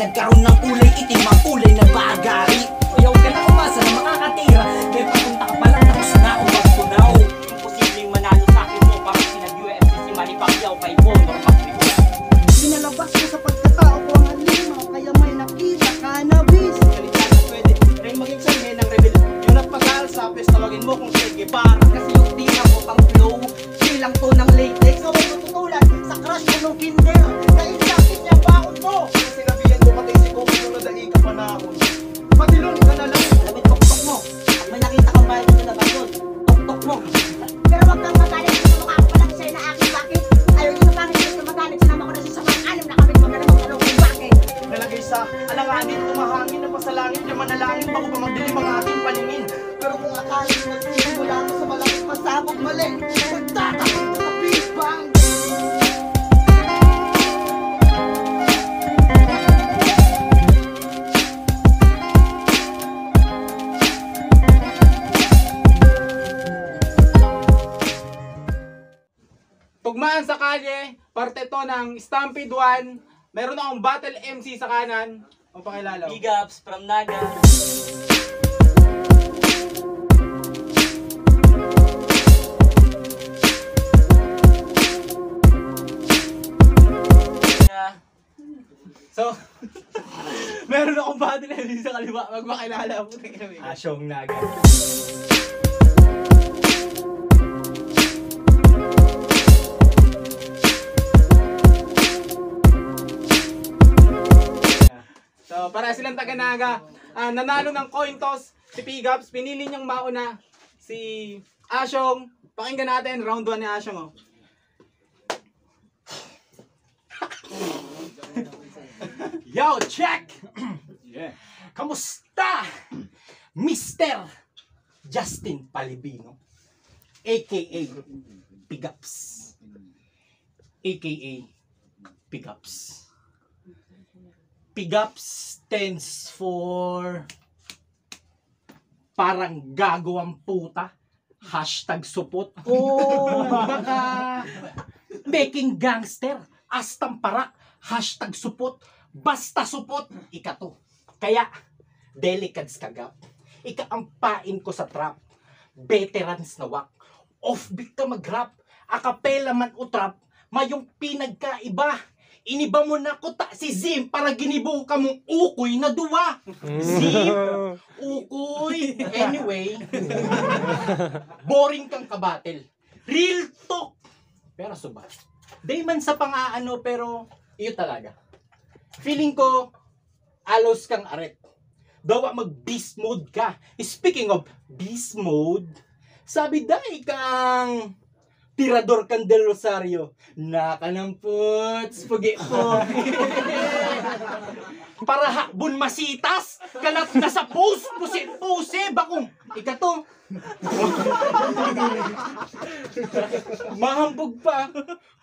Nagkaroon ng kulay itim ang kulay panalangin Tumahangin na pa sa langit Yung manalangin bago pa magdilim ang aking paningin Pero kung akalit na tingin Wala ko sa malaking pasabog mali Magtatakot sa big bang Tugmaan sa kalye, parte to ng Stampede 1. Meron akong battle MC sa kanan. O pakilala. Big ups from Naga. So, meron akong battle sa kaliwa. Magpakilala po. Asyong Naga. para silang taga-naga. Uh, nanalo ng coin toss si Pigaps. Pinili niyang mauna si Asyong. Pakinggan natin round 1 ni Asyong. Oh. Yo, check! yeah. Kamusta, Mr. Justin Palibino, a.k.a. Pigaps, a.k.a. Pigaps. PIGAP stands for parang gago puta. Hashtag supot. Oh, baka making gangster. Astang para. Hashtag supot. Basta supot. Ika to. Kaya, delicads kagap. Ikaampain ko sa trap. Veterans na wak. Offbeat ka mag-rap. Acapella man o trap. Mayong pinagkaiba iniba mo na kuta si Zim para ginibo ka mong ukoy na duwa. Zim, ukoy. Anyway, boring kang kabatel. Real talk. Pero suba. Day man sa pangaano pero iyo talaga. Feeling ko, alos kang aret. Dawa mag beast mode ka. Speaking of beast mode, sabi dai kang Tirador kang del Rosario. Nakalamputs, pugi ko. Para hakbon masitas, kalat na sa pus, pusi-pusi, bakong. Ikato. Mahambog pa.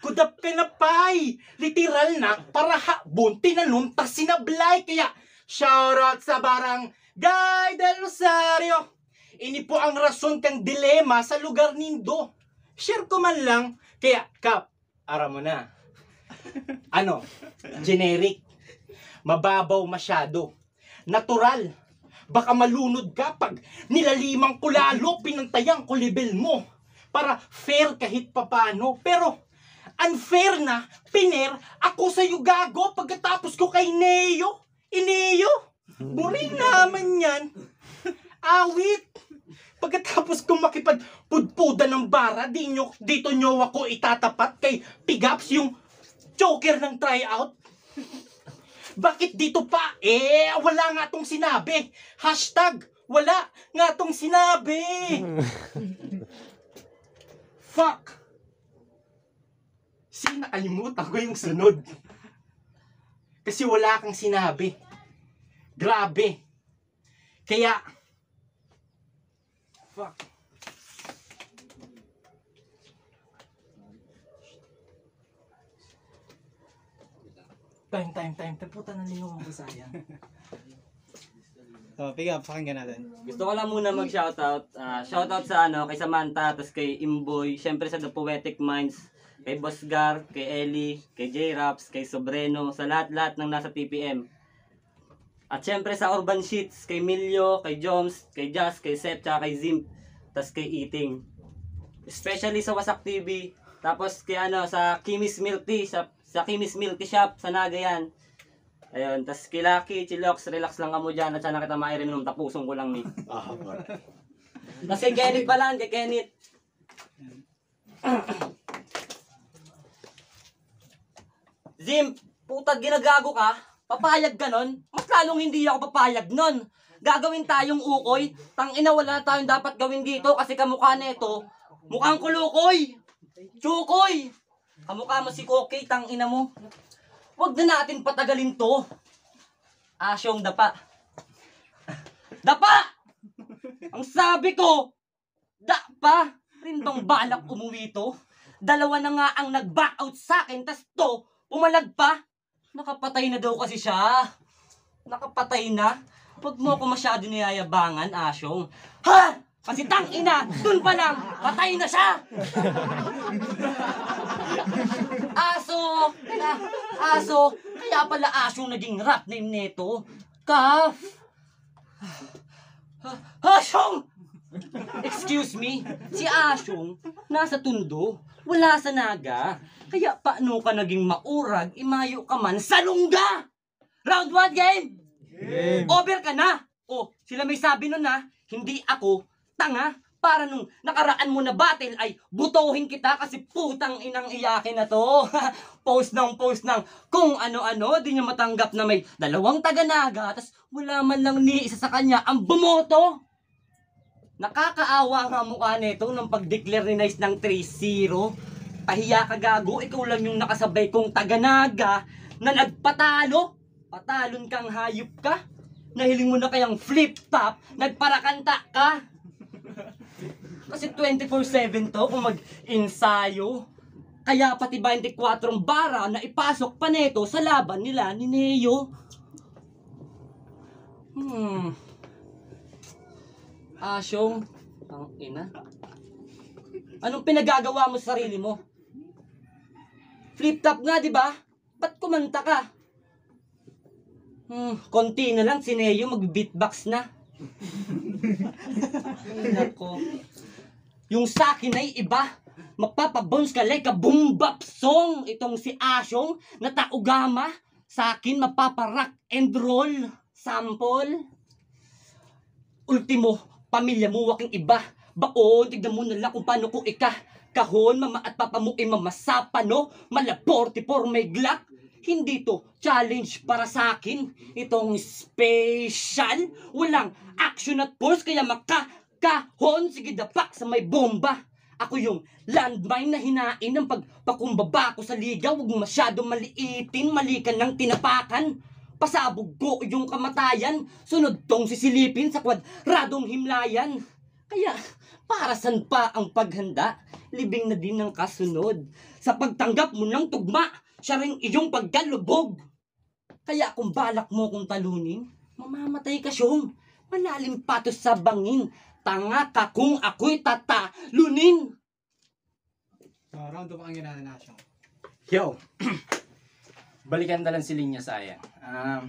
Kudap ka na pay. Literal na, para hakbon, tinaluntas sinablay. Kaya, shoutout sa barang Guy Del Rosario. Ini po ang rason kang dilema sa lugar nindo Share ko man lang. Kaya, Kap, ara mo na. ano? Generic. Mababaw masyado. Natural. Baka malunod ka pag nilalimang ko lalo, pinantayang ko level mo. Para fair kahit papano. Pero, unfair na, piner, ako sa'yo gago pagkatapos ko kay Neo. Ineo? Eh, Buring naman yan. Awit. Pagkatapos kong makipagpudpuda ng bara, di nyo, dito nyo ako itatapat kay Pigaps yung joker ng tryout. Bakit dito pa? Eh, wala nga tong sinabi. Hashtag, wala nga tong sinabi. Fuck. Sina, nakalimutan ko yung sunod. Kasi wala kang sinabi. Grabe. Kaya, Fuck. Time, time, time. Puta na lingaw mo sa yan. So, oh, pick up, pakinggan natin. Gusto ko lang muna mag-shoutout. Uh, shoutout sa ano, kay Samantha, tapos kay Imboy, syempre sa The Poetic Minds, kay Bosgar, kay Ellie, kay J-Raps, kay Sobreno, sa lahat-lahat ng nasa TPM. At syempre sa Urban Sheets, kay Milyo, kay Joms, kay Jazz, kay Sep, tsaka kay Zimp, tas kay Eating. Especially sa Wasak TV, tapos kay ano, sa Kimis Milk Tea, sa, sa Kimis Milk Tea Shop, sa Nagayan. Ayun, tas kay Lucky, Chilox, relax lang kamo dyan, at sya nakita mairin tapusong ko lang ni. Ah, Tas kay Kenneth lang, kay Kenneth. Zimp, putag ginagago ka, papayag ganon lalong hindi ako papayag nun. Gagawin tayong ukoy, tang ina wala na tayong dapat gawin dito kasi kamukha nito, mukhang kulukoy, chukoy. Kamukha mo si Koki, tang ina mo. Huwag na natin patagalin to. Asyong dapa. Dapa! Ang sabi ko, da pa, rindong balak umuwi to. Dalawa na nga ang nag-back out sa akin, tas to, pumalag pa. Nakapatay na daw kasi siya. Nakapatay na? Huwag mo ako masyado niyayabangan, asyong. Ha? Kasi tang ina, dun pa lang, patay na siya! aso! Na, aso! Kaya pala asong naging rat name neto. Kaf! Asyong! Excuse me, si Asyong nasa tundo, wala sa naga. Kaya paano ka naging maurag, imayo ka man sa lungga! Round 1 game! game! Over ka na! O, oh, sila may sabi nun na, hindi ako tanga para nung nakaraan mo na battle ay butuhin kita kasi putang inang iyakin na to. post ng post ng kung ano-ano, di niya matanggap na may dalawang taganaga tas wala man lang ni isa sa kanya ang bumoto. Nakakaawa nga mukha nito nung pag-declare ni Nice ng 3-0. Pahiya ka gago, ikaw lang yung nakasabay kong taganaga na nagpatalo Patalon kang hayop ka? Nahiling mo na kayang flip-top? Nagparakanta ka? Kasi 24-7 to kung mag-insayo. Kaya pati 24 bara na ipasok pa neto sa laban nila ni Neo. Hmm. Asyong, ang ina. Anong pinagagawa mo sa sarili mo? Flip-top nga, di ba? Ba't kumanta ka? Hmm, konti na lang, si Neo mag-beatbox na. Ay, nako. Yung sa akin ay iba. Magpapabounce ka like a boom bap song. Itong si Asyong na taugama. Sa akin, mapaparock and roll. Sample. Ultimo, pamilya mo waking iba. Baon, tignan mo na lang kung paano ko ika. Kahon, mama at papa mo ay mamasapa, no? Mala 44 may glock hindi to challenge para sa akin. Itong special, walang action at force kaya makakahon. Sige dapak sa may bomba. Ako yung landmine na hinain ng pagpakumbaba ko sa ligaw. Huwag masyado maliitin, malikan ng tinapakan. Pasabog ko yung kamatayan. Sunod tong sisilipin sa kwadradong himlayan. Kaya, para san pa ang paghanda? Libing na din ng kasunod. Sa pagtanggap mo ng tugma, siya rin iyong pagkalubog. Kaya kung balak mo kong talunin, mamamatay ka siyong. Malalim patos sa bangin. Tanga ka kung ako'y tatalunin. So, round up ang ginananasyon. Yo! Balikan na lang si Linya sa ayan. Um,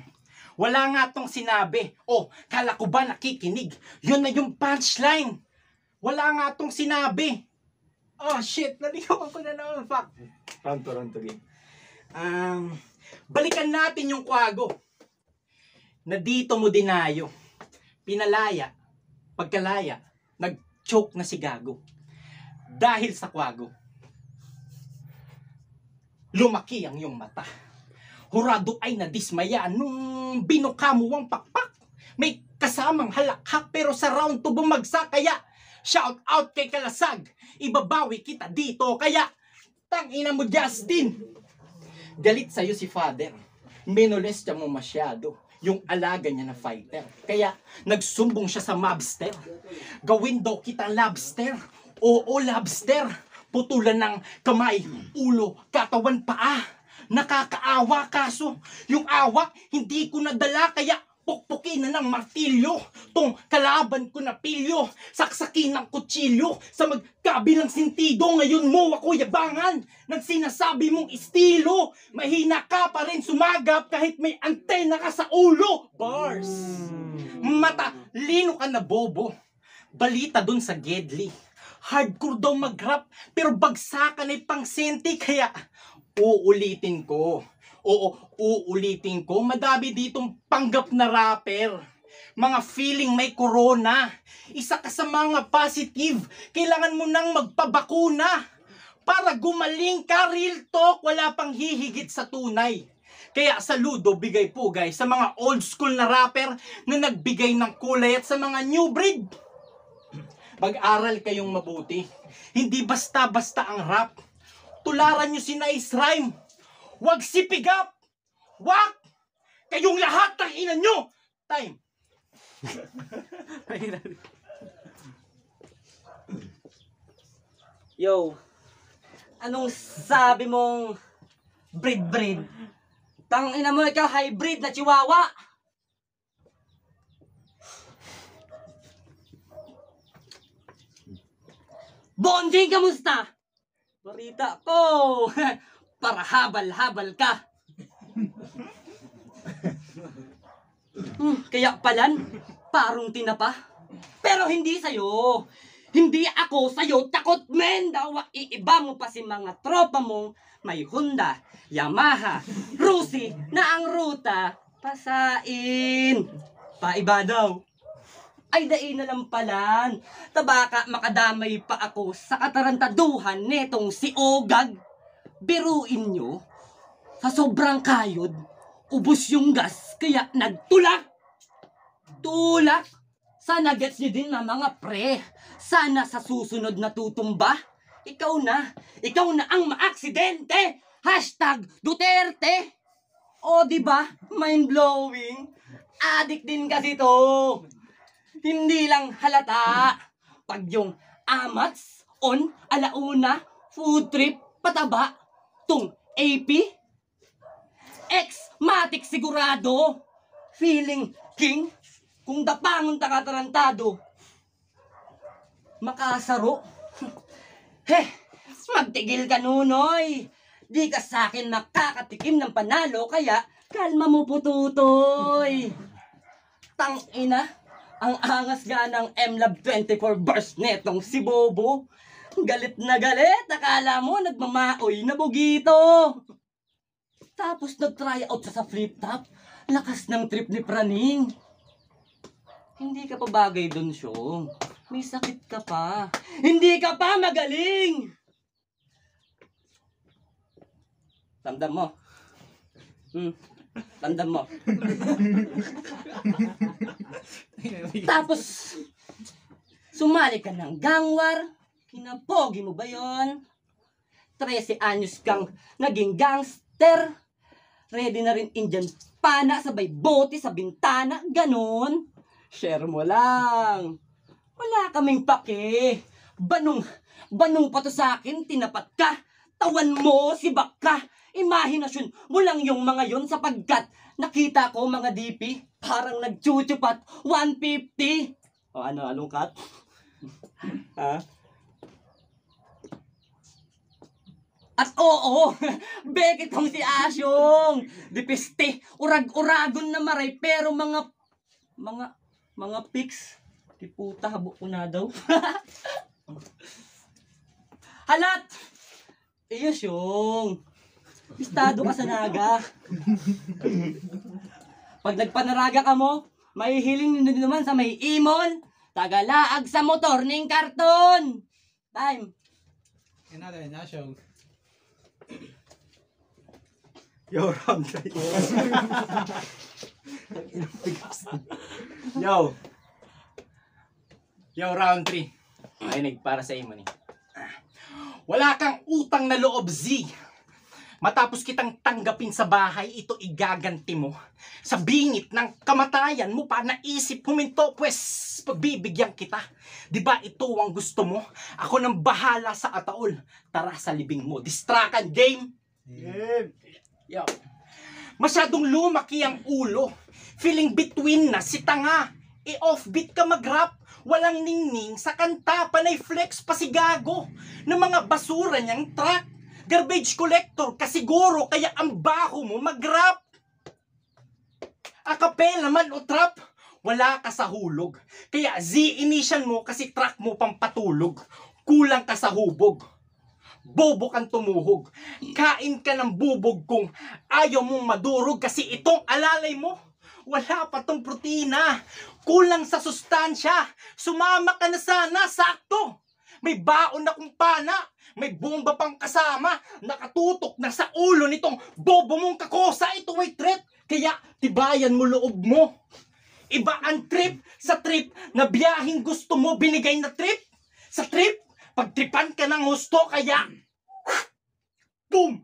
wala nga tong sinabi. Oh, kala ko ba nakikinig? Yun na yung punchline. Wala nga tong sinabi. Oh shit, naligawan ko na naman. Fuck. Round to, round game um, balikan natin yung kwago na dito mo dinayo. Pinalaya, pagkalaya, nag-choke na si Gago. Dahil sa kwago, lumaki ang iyong mata. Hurado ay nadismaya nung binuka mo ang pakpak. May kasamang halakhak pero sa round to bumagsak kaya shout out kay Kalasag. Ibabawi kita dito kaya tangina mo Justin. Galit sa'yo si father. Minolestya mo masyado yung alaga niya na fighter. Kaya nagsumbong siya sa mobster. Gawin daw kita lobster. Oo, lobster. Putulan ng kamay, ulo, katawan, paa. Nakakaawa kaso yung awa, hindi ko nadala kaya pukpukin na ng martilyo tong kalaban ko na pilyo saksakin ng kutsilyo sa magkabilang sentido ngayon mo ako yabangan ng sinasabi mong estilo mahina ka pa rin sumagap kahit may antena ka sa ulo bars mata lino ka na bobo balita dun sa Gedli hardcore daw mag-rap pero bagsakan ay pangsente kaya uulitin ko Oo, uulitin ko, madami ditong panggap na rapper. Mga feeling may corona. Isa ka sa mga positive. Kailangan mo nang magpabakuna para gumaling ka real talk. Wala pang hihigit sa tunay. Kaya saludo, bigay po guys, sa mga old school na rapper na nagbigay ng kulay at sa mga new breed. Pag-aral kayong mabuti. Hindi basta-basta ang rap. Tularan nyo si Nice Rhyme Huwag sipigap! Wag! Kayong lahat ng ina nyo! Time! Yo, anong sabi mong breed-breed? Tang ina mo ikaw hybrid na chihuahua! Bonding, kamusta? Marita ko! para habal-habal ka. Hmm, kaya palan, parang tinapa. Pero hindi sa'yo. Hindi ako sa'yo takot men daw iiba mo pa si mga tropa mo. may Honda, Yamaha, Rusi na ang ruta pasain. Paiba daw. Ay dain na lang palan. Tabaka makadamay pa ako sa katarantaduhan netong si Ogag. Biruin nyo, sa sobrang kayod, ubos yung gas, kaya nagtulak! Tulak! Sana gets nyo din na mga pre. Sana sa susunod na tutumba, ikaw na, ikaw na ang maaksidente! Hashtag Duterte! O, oh, di ba? Mind-blowing. Adik din kasi to. Hindi lang halata. Pag yung amats on alauna, food trip, pataba, tong AP? Ex-matic sigurado. Feeling king. Kung dapangon ta katarantado. Makasaro. Heh, magtigil ka nunoy. Di ka sa akin makakatikim ng panalo kaya kalma mo pututoy. Tang ina, ang angas nga ng MLab 24 burst netong si Bobo. galit na galit. Akala mo, nagmamaoy na bugito. Tapos nag-try out sa flip top. Lakas ng trip ni Praning. Hindi ka pa bagay dun, Syong. May sakit ka pa. Hindi ka pa magaling! Tandam mo. Hmm. Tandam mo. Tapos, sumali ka ng gangwar, Inapogi mo ba yon? 13 anyos kang naging gangster. Ready na rin Indian pana, sabay bote sa bintana, ganon. Share mo lang. Wala kaming pake. Banong, banong pa to sa akin, tinapat ka. Tawan mo, si Bakka. Imahinasyon mo lang yung mga yon sapagkat nakita ko mga DP, parang nagchuchupat, 150. O ano, alungkat? ha? At oo, bek kong si Asyong. Dipiste, urag-uragon na maray, pero mga, mga, mga pics, di puta, habo ko na daw. Halat! Iyo, eh, Syong. Pistado ka sa naga. Pag nagpanaraga ka mo, mahihiling nyo naman sa may imon, tagalaag sa motor ning karton. Time. Yan na, Syong. Yo, Ron. Yo. Yo, round 3. Ay, nagpara sa imo ni. Wala kang utang na loob, Z. Matapos kitang tanggapin sa bahay, ito igaganti mo. Sa bingit ng kamatayan mo pa, naisip huminto, pwes pagbibigyan kita. Di ba ito ang gusto mo? Ako nang bahala sa ataol. Tara sa libing mo. Distrakan, game! Game! Yeah. Yo. Masyadong lumaki ang ulo. Feeling between na si tanga. I-offbeat e ka magrap. Walang ningning sa kanta. Panay flex pa si gago. Na mga basura niyang track. Garbage collector ka siguro. Kaya ang baho mo magrap. rap Acapella man o trap. Wala ka sa hulog. Kaya Z-initial mo kasi track mo pampatulog. Kulang ka sa hubog bobo kang tumuhog. Kain ka ng bubog kung ayaw mong madurog kasi itong alalay mo, wala pa tong protina. Kulang sa sustansya. Sumama ka na sana, sakto. May baon na kung pana. May bomba pang kasama. Nakatutok na sa ulo nitong bobo mong kakosa. Ito may threat. Kaya tibayan mo loob mo. Iba ang trip sa trip na biyahing gusto mo binigay na trip. Sa trip Pagtripan ka ng husto kaya... Boom!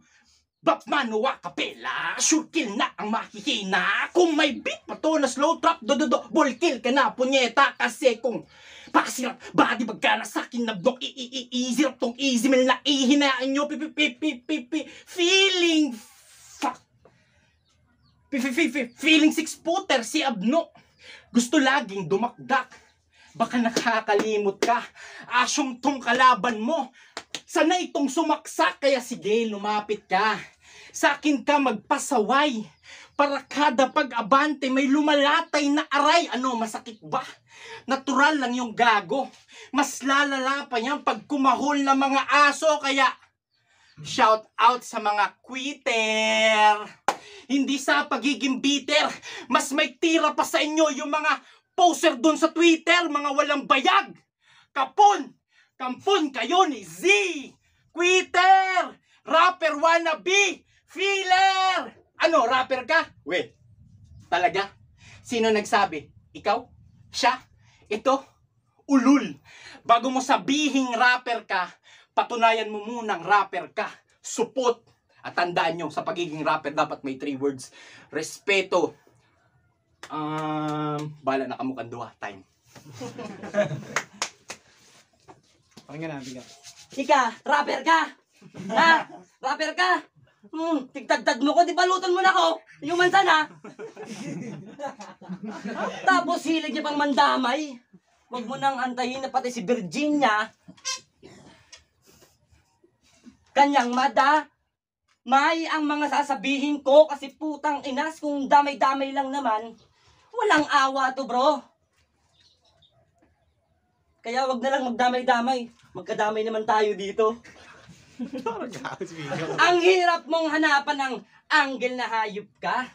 Batman Batmanuwa kapela, sure kill na ang makikina. Kung may beat pa to na slow trap, do do do, ball kill ka na, punyeta. Kasi kung pakasirap, body bag sa na nabdok, i i i easy rap tong easy meal na ihinaan nyo, pi pi pi pi pi pi, feeling fuck. Pi pi pi pi, feeling six footer si Abno. Gusto laging dumakdak Baka nakakalimot ka. Asyong tong kalaban mo. Sana itong sumaksak kaya sige, lumapit ka. Sa akin ka magpasaway. Para kada pag-abante may lumalatay na aray. Ano, masakit ba? Natural lang yung gago. Mas lalala pa yan pag kumahol ng mga aso. Kaya shout out sa mga quitter. Hindi sa pagiging bitter, mas may tira pa sa inyo yung mga poser dun sa Twitter, mga walang bayag. Kapon, kampon kayo ni Z, quitter, rapper wannabe, filler. Ano, rapper ka? We, talaga? Sino nagsabi? Ikaw? Siya? Ito? Ulul. Bago mo sabihing rapper ka, patunayan mo munang rapper ka. Supot. At tandaan nyo, sa pagiging rapper dapat may three words. Respeto, Um, bala na kamukhang duha time. Pakinggan na, bigat. Ika, rapper ka! Ha? Rapper ka! Hmm, tigdagdag mo ko, di balutan mo na ko! Yung mansan ha! Tapos hilig niya pang mandamay. Huwag mo nang antayin na pati si Virginia. Kanyang mada, may ang mga sasabihin ko kasi putang inas kung damay-damay lang naman, Walang awa to, bro. Kaya wag na lang magdamay-damay. Magkadamay naman tayo dito. ang hirap mong hanapan ng angle na hayop ka.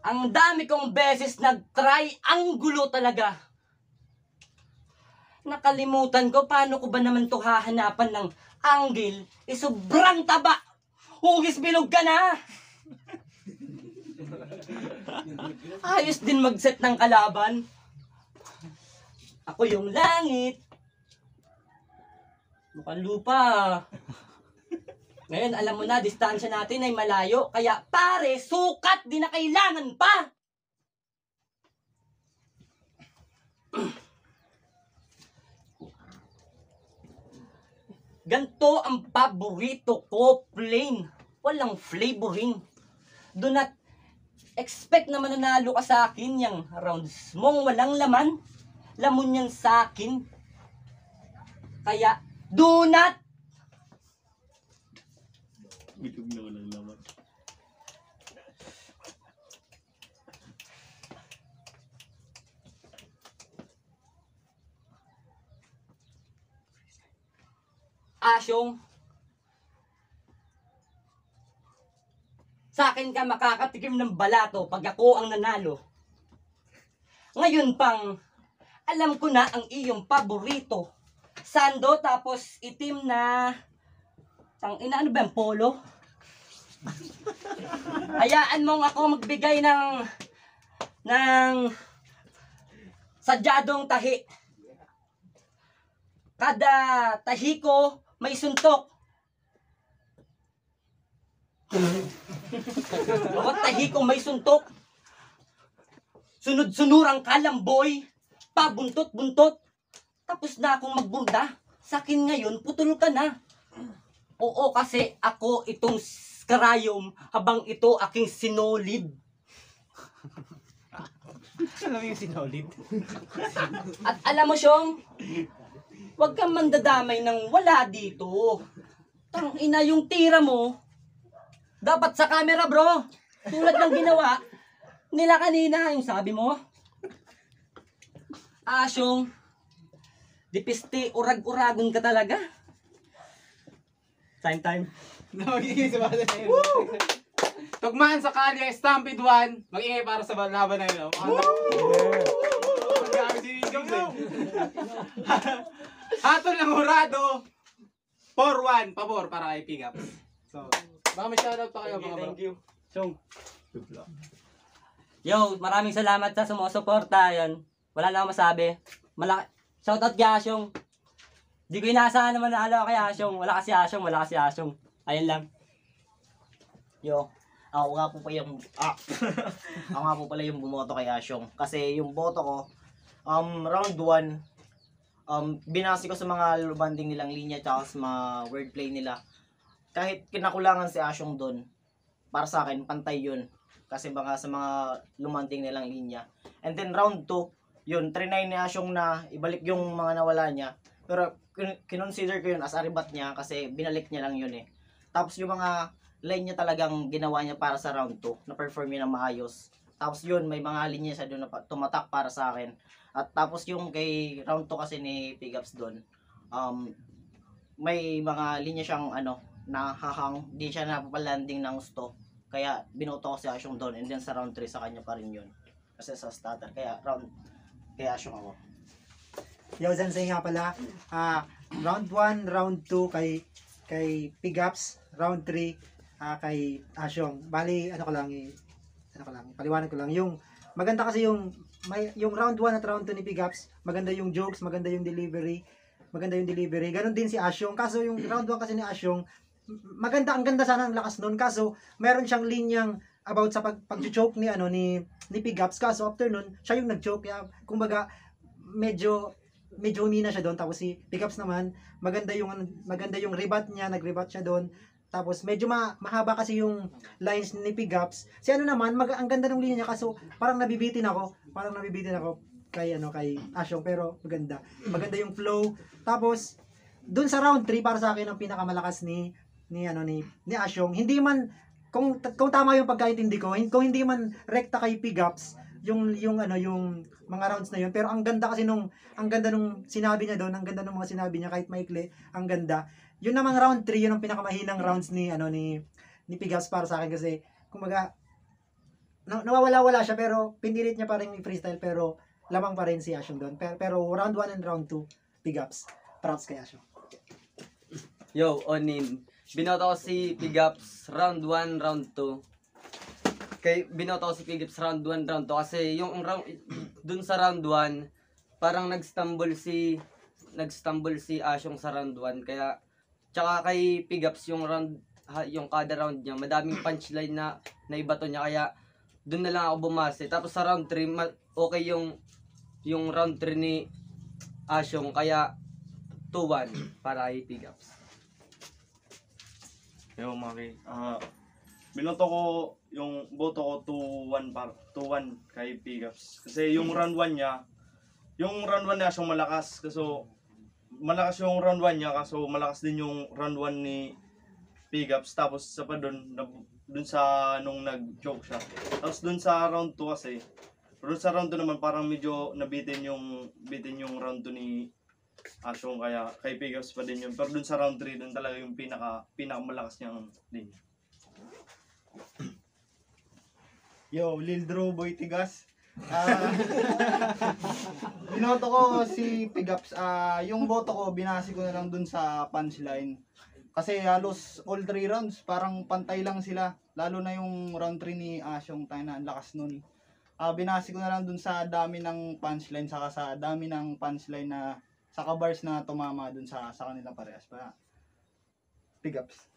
Ang dami kong beses nag-try, ang gulo talaga. Nakalimutan ko, paano ko ba naman to hahanapan ng angle? E sobrang taba! Hugis bilog ka na! Ayos din mag-set ng kalaban. Ako yung langit. Mukhang lupa. Ngayon, alam mo na, distansya natin ay malayo. Kaya, pare, sukat di na kailangan pa! Ganto ang paborito ko, plain. Walang flavoring. Do not expect na mananalo ka sa akin yung rounds mong walang laman. Lamon yan sa akin. Kaya, do not Bitog na walang laman. Asyong Sa akin ka makakatikim ng balato pag ako ang nanalo. Ngayon pang, alam ko na ang iyong paborito. Sando tapos itim na, tang ina ano ba yung polo? Hayaan mong ako magbigay ng ng sadyadong tahi. Kada tahi ko may suntok. Bawat tahi ko may suntok. Sunod-sunurang kalamboy. Pabuntot-buntot. Tapos na akong magbunda. Sa akin ngayon, putol ka na. Oo, kasi ako itong karayom habang ito aking sinolid. alam mo yung sinolid? At alam mo, Syong, huwag kang mandadamay ng wala dito. Tang ina yung tira mo, dapat sa camera, bro. Tulad ng ginawa nila kanina, yung sabi mo. Asyong, dipiste, urag-uragon ka talaga. Time, time. Woo! Tugmaan sa kalye, Stampede 1. Mag-ingay para sa laban na yun. oh. Ang dami si James, 4-1, pabor para kay Pickups. So, Baka may shoutout pa kayo mga bro. Thank you. Chong. Yo, maraming salamat sa sumusuporta. Yan. Wala lang masabi. Malaki. Shoutout kay Asyong. Di ko inaasahan naman na ano kay Asyong. Wala kasi Asyong, wala kasi Asyong. Ayun lang. Yo, ako nga po pa yung ah, ako nga po pala yung bumoto kay Asyong. Kasi yung boto ko, um, round 1, um, binasi ko sa mga banding nilang linya tsaka sa mga wordplay nila kahit kinakulangan si Asyong doon, para sa akin, pantay yun. Kasi baka sa mga lumanting nilang linya. And then round 2, yun, trinay ni Asyong na ibalik yung mga nawala niya. Pero kinonsider ko yun as aribat niya kasi binalik niya lang yun eh. Tapos yung mga line niya talagang ginawa niya para sa round 2, na-perform niya na maayos. Tapos yun, may mga linya siya doon na tumatak para sa akin. At tapos yung kay round 2 kasi ni Pickups doon, um, may mga linya siyang ano, nahahang, di siya napapalanding ng gusto. Kaya binoto ko si Asyong doon and then sa round 3 sa kanya pa rin yun. Kasi sa starter, kaya round, kaya Asyong ako. Yo, Zensei nga pala. Uh, round 1, round 2 kay kay Pigaps, round 3 uh, ah, kay Asyong. Bali, ano ko lang, eh, ano ko lang, paliwanag ko lang. Yung, maganda kasi yung, may, yung round 1 at round 2 ni Pigaps, maganda yung jokes, maganda yung delivery, maganda yung delivery. Ganon din si Asyong. Kaso yung round 1 kasi ni Asyong, maganda ang ganda sana ng lakas noon kaso meron siyang linyang about sa pag pag-choke ni ano ni ni Pigaps kaso after noon siya yung nag-choke kaya kumbaga medyo medyo humina siya doon tapos si Pigaps naman maganda yung maganda yung rebat niya nag nagrebat siya doon tapos medyo ma mahaba kasi yung lines ni Pigaps. Si ano naman, mag ang ganda ng linya niya kaso parang nabibitin ako, parang nabibitin ako kay ano kay Ashong pero maganda. Maganda yung flow. Tapos doon sa round 3 para sa akin ang pinakamalakas ni ni ano ni ni Ashong, hindi man kung kung tama yung pagkaintindi ko kung hindi man rekta kay Pigaps yung yung ano yung mga rounds na yun pero ang ganda kasi nung ang ganda nung sinabi niya doon ang ganda nung mga sinabi niya kahit maikli ang ganda yun namang round 3 yun ang pinakamahinang rounds ni ano ni ni Pigaps para sa akin kasi kumaga na, nawawala-wala siya pero pinilit niya pa rin yung freestyle pero lamang pa rin si Ashong doon pero, pero round 1 and round 2 Pigaps props kay Ashong. Yo, Onin, Binoto ko si Pigaps round 1, round 2. Kay binoto ko si Pigaps round 1, round 2 kasi yung round dun sa round 1 parang nagstumble si nagstumble si Asyong sa round 1 kaya tsaka kay Pigaps yung round yung kada round niya madaming punchline na naibato niya kaya dun na lang ako bumase tapos sa round 3 okay yung yung round 3 ni Asyong kaya 2-1 para kay Pigaps. Yo, Maki. Ah, binoto ko yung boto ko 2-1 par 2-1 kay Pickups. Kasi yung round 1 niya, yung round 1 niya siyang malakas kaso malakas yung round 1 niya kaso malakas din yung round 1 ni Pickups tapos sa pa doon doon sa nung nag-choke siya. Tapos doon sa round 2 kasi doon sa round 2 naman parang medyo nabitin yung bitin yung round 2 ni Asyong kaya kay Pickups pa din yun. Pero dun sa round 3, dun talaga yung pinaka, pinakamalakas niyang linya. Yo, Lil Drew Boy Tigas. Ah, binoto ko si Pigaps. Ah, yung boto ko binasi ko na lang dun sa punchline. Kasi halos all three rounds parang pantay lang sila. Lalo na yung round 3 ni Asyong tayo na lakas nun. Ah, binasi ko na lang dun sa dami ng punchline saka sa dami ng punchline na Saka bars na tumama dun sa, sa kanila parehas pa. Pickups.